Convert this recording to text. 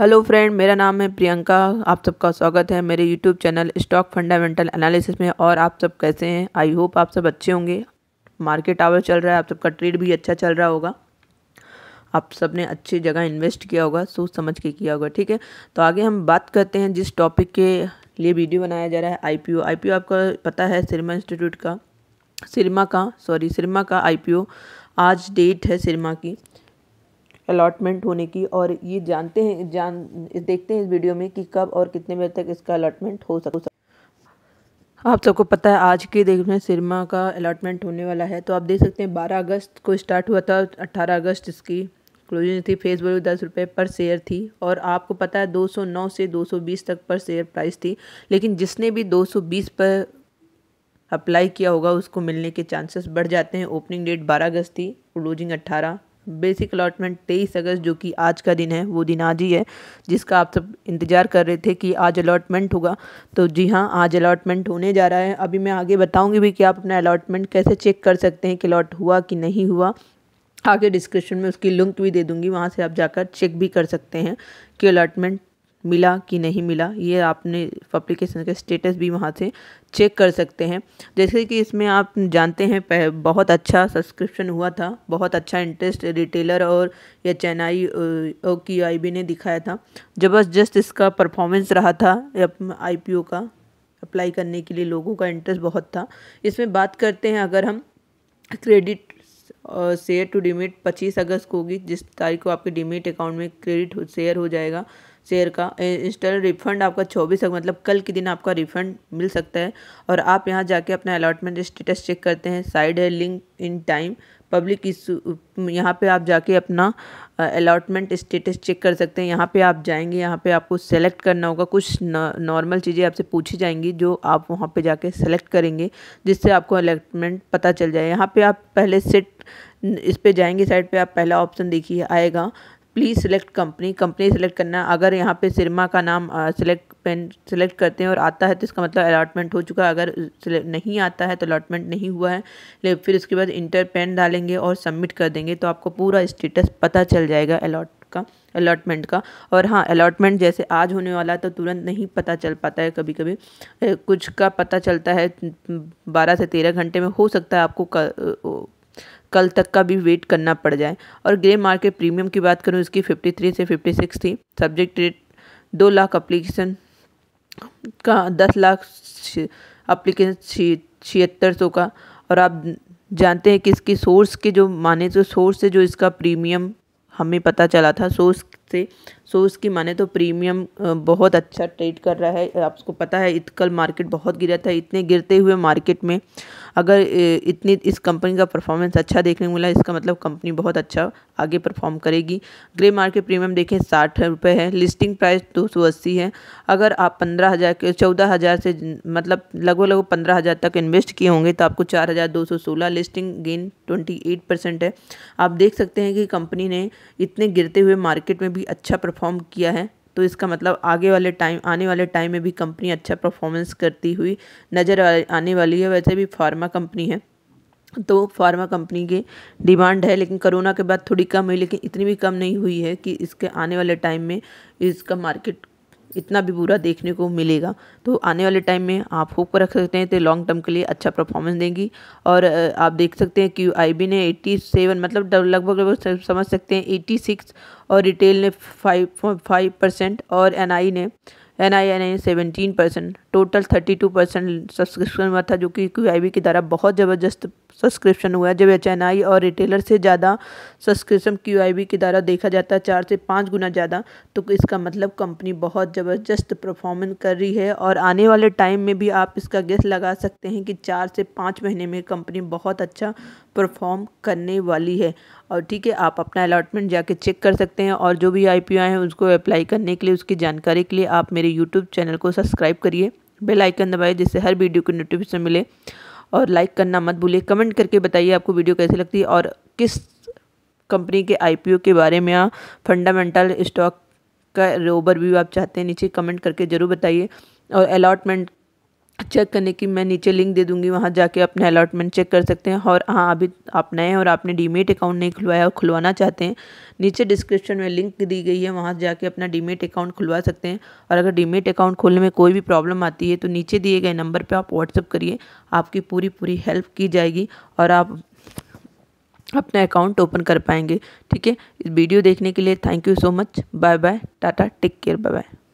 hello friend मेरा नाम है प्रियंका आप सबका स्वागत है मेरे YouTube channel stock fundamental analysis में और आप सब कैसे हैं आई होप आप सब अच्छे होंगे मार्केट आवर चल रहा है आप सबका ट्रेड भी अच्छा चल रहा होगा आप सब ने अच्छी जगह इन्वेस्ट किया होगा सोच समझ के किया होगा ठीक है तो आगे हम बात करते हैं जिस टॉपिक के लिए वीडियो बनाया जा रहा है आई पी आपका पता है सिरमा इंस्टीट्यूट का सिरमा का सॉरी सिरमा का आई आज डेट है सिरमा की अलॉटमेंट होने की और ये जानते हैं जान देखते हैं इस वीडियो में कि कब और कितने बजे तक इसका अलॉटमेंट हो सकता आप सबको पता है आज के डेट में सिरमा का अलाटमेंट होने वाला है तो आप देख सकते हैं बारह अगस्त को स्टार्ट हुआ था अट्ठारह अगस्त इसकी क्लोजिंग थी फेस वैल्यू दस रुपये पर शेयर थी और आपको पता है 209 से 220 तक पर शेयर प्राइस थी लेकिन जिसने भी 220 पर अप्लाई किया होगा उसको मिलने के चांसेस बढ़ जाते हैं ओपनिंग डेट बारह अगस्त थी क्लोजिंग अट्ठारह बेसिक अलॉटमेंट तेईस अगस्त जो कि आज का दिन है वो दिन आज ही है जिसका आप सब इंतज़ार कर रहे थे कि आज अलॉटमेंट होगा तो जी हाँ आज अलॉटमेंट होने जा रहा है अभी मैं आगे बताऊंगी भी कि आप अपना अलॉटमेंट कैसे चेक कर सकते हैं कि अलॉट हुआ कि नहीं हुआ आगे डिस्क्रिप्शन में उसकी लिंक भी दे दूंगी वहाँ से आप जाकर चेक भी कर सकते हैं कि अलॉटमेंट मिला कि नहीं मिला ये आपने अप्लीकेशन का स्टेटस भी वहाँ से चेक कर सकते हैं जैसे कि इसमें आप जानते हैं बहुत अच्छा सब्सक्रिप्शन हुआ था बहुत अच्छा इंटरेस्ट रिटेलर और या चेन्नई की आई ने दिखाया था ज़बरदस्त इसका परफॉर्मेंस रहा था आई पी का अप्लाई करने के लिए लोगों का इंटरेस्ट बहुत था इसमें बात करते हैं अगर हम क्रेडिट शेयर टू डिमिट पच्चीस अगस्त को होगी जिस तारीख को आपके डिमिट अकाउंट में क्रेडिट शेयर हो जाएगा शेयर का इंस्टॉल रिफंड आपका चौबीस मतलब कल के दिन आपका रिफंड मिल सकता है और आप यहाँ जाके अपना अलॉटमेंट स्टेटस चेक करते हैं साइड है link in time public issue यहाँ पे आप जाके अपना अलॉटमेंट स्टेटस चेक कर सकते हैं यहाँ पे आप जाएंगे यहाँ पे आपको सेलेक्ट करना होगा कुछ नॉर्मल चीज़ें आपसे पूछी जाएंगी जो आप वहाँ पे जाके सेलेक्ट करेंगे जिससे आपको अलॉटमेंट पता चल जाए यहाँ पे आप पहले सेट इस पर जाएंगे साइड पे आप पहला ऑप्शन देखिए आएगा please select company company select करना अगर यहाँ पे सिरमा का नाम सेलेक्ट पेन सेलेक्ट करते हैं और आता है तो इसका मतलब अलाटमेंट हो चुका है अगर नहीं आता है तो अलाटमेंट नहीं हुआ है ले फिर उसके बाद इंटर पेन डालेंगे और सबमिट कर देंगे तो आपको पूरा स्टेटस पता चल जाएगा अलाट का अलाटमेंट का और हाँ अलाटमेंट जैसे आज होने वाला है तो तुरंत नहीं पता चल पाता है कभी कभी कुछ का पता चलता है बारह से तेरह घंटे में हो सकता है आपको कल तक का भी वेट करना पड़ जाए और ग्रे मार्केट प्रीमियम की बात करूँ इसकी फिफ्टी थ्री से फिफ्टी सिक्स थी सब्जेक्ट रेट दो लाख अप्लीकेशन का दस लाख अप्लीकेशन छिहत्तर सौ का और आप जानते हैं कि इसकी सोर्स के जो माने तो सोर्स से जो इसका प्रीमियम हमें पता चला था सोर्स से सो उसकी माने तो प्रीमियम बहुत अच्छा ट्रेड कर रहा है आपको पता है कल मार्केट बहुत गिरा था इतने गिरते हुए मार्केट में अगर इतनी इस कंपनी का परफॉर्मेंस अच्छा देखने को मिला इसका मतलब कंपनी बहुत अच्छा आगे परफॉर्म करेगी ग्रे मार्केट प्रीमियम देखें साठ रुपये है लिस्टिंग प्राइस दो सौ अस्सी है अगर आप पंद्रह हज़ार के चौदह हज़ार से मतलब लगभग लगभग पंद्रह हज़ार तक इन्वेस्ट किए होंगे तो आपको चार हज़ार दो सौ सोलह listing gain twenty eight percent है आप देख सकते हैं कि कंपनी ने इतने गिरते हुए मार्केट में भी अच्छा परफॉर्म किया है तो इसका मतलब आगे वाले टाइम आने वाले टाइम में भी कंपनी अच्छा परफॉर्मेंस करती हुई नज़र आने वाली है वैसे भी फार्मा कंपनी है तो फार्मा कंपनी की डिमांड है लेकिन कोरोना के बाद थोड़ी कम हुई लेकिन इतनी भी कम नहीं हुई है कि इसके आने वाले टाइम में इसका मार्केट इतना भी बुरा देखने को मिलेगा तो आने वाले टाइम में आप होप रख सकते हैं तो लॉन्ग टर्म के लिए अच्छा परफॉर्मेंस देंगी और आप देख सकते हैं क्यू आई बी ने एट्टी सेवन मतलब लगभग लगभग समझ सकते हैं एट्टी सिक्स और रिटेल ने फाइव फाइव परसेंट और एन आई ने N I N I seventeen percent total thirty two percent subscription हुआ था जो कि क्यू आई बी के द्वारा बहुत ज़बरदस्त सब्सक्रिप्शन हुआ है जब एच एन आई और रिटेलर से ज़्यादा सब्सक्रिप्शन क्यू आई बी के द्वारा देखा जाता है चार से पाँच गुना ज़्यादा तो इसका मतलब कंपनी बहुत ज़बरदस्त परफॉर्मेंस कर रही है और आने वाले टाइम में भी आप इसका गेस लगा सकते हैं कि चार से पाँच महीने में कंपनी बहुत अच्छा परफॉर्म करने वाली है और ठीक है आप अपना अलाटमेंट जाके चेक कर सकते हैं और जो भी आई पी हैं उसको अप्लाई करने के लिए उसकी जानकारी के लिए आप मेरे यूट्यूब चैनल को सब्सक्राइब करिए बेल आइकन दबाएं जिससे हर वीडियो की नोटिफिकेशन मिले और लाइक करना मत भूलिए कमेंट करके बताइए आपको वीडियो कैसी लगती है और किस कंपनी के आई के बारे में या फंडामेंटल स्टॉक का ओवरव्यू आप चाहते हैं नीचे कमेंट करके ज़रूर बताइए और अलॉटमेंट चेक करने की मैं नीचे लिंक दे दूंगी वहाँ जाके अपना अलाटमेंट चेक कर सकते हैं और हाँ अभी आप नए हैं और आपने डीमेट अकाउंट नहीं खुलवाया और खुलवाना चाहते हैं नीचे डिस्क्रिप्शन में लिंक दी गई है वहाँ जाके अपना डीमेट अकाउंट खुलवा सकते हैं और अगर डीमेट अकाउंट खोलने में कोई भी प्रॉब्लम आती है तो नीचे दिए गए नंबर पर आप व्हाट्सअप करिए आपकी पूरी पूरी हेल्प की जाएगी और आप अपना अकाउंट ओपन कर पाएंगे ठीक है इस वीडियो देखने के लिए thank you so much bye bye tata take care bye bye